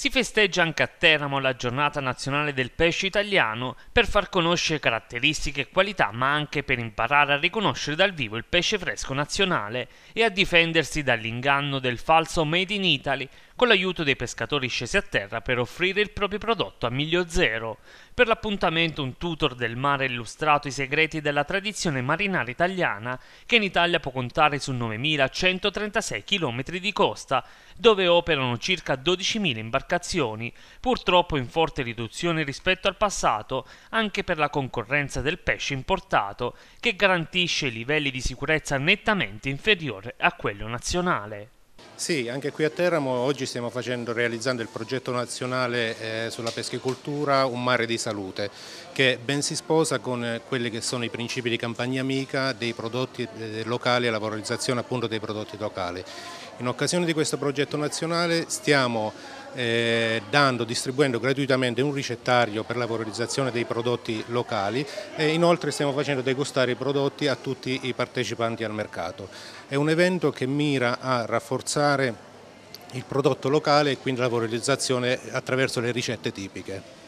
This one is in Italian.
Si festeggia anche a Teramo la giornata nazionale del pesce italiano per far conoscere caratteristiche e qualità, ma anche per imparare a riconoscere dal vivo il pesce fresco nazionale e a difendersi dall'inganno del falso Made in Italy con l'aiuto dei pescatori scesi a terra per offrire il proprio prodotto a Miglio Zero. Per l'appuntamento un tutor del mare ha illustrato i segreti della tradizione marinara italiana, che in Italia può contare su 9.136 km di costa, dove operano circa 12.000 imbarcazioni, purtroppo in forte riduzione rispetto al passato, anche per la concorrenza del pesce importato, che garantisce livelli di sicurezza nettamente inferiore a quello nazionale. Sì, anche qui a Teramo oggi stiamo facendo, realizzando il progetto nazionale eh, sulla peschicultura Un mare di salute che ben si sposa con eh, quelli che sono i principi di campagna amica dei prodotti eh, locali e la valorizzazione appunto dei prodotti locali. In occasione di questo progetto nazionale stiamo eh, dando, distribuendo gratuitamente un ricettario per la valorizzazione dei prodotti locali e inoltre stiamo facendo degustare i prodotti a tutti i partecipanti al mercato. È un evento che mira a rafforzare il prodotto locale e quindi la valorizzazione attraverso le ricette tipiche.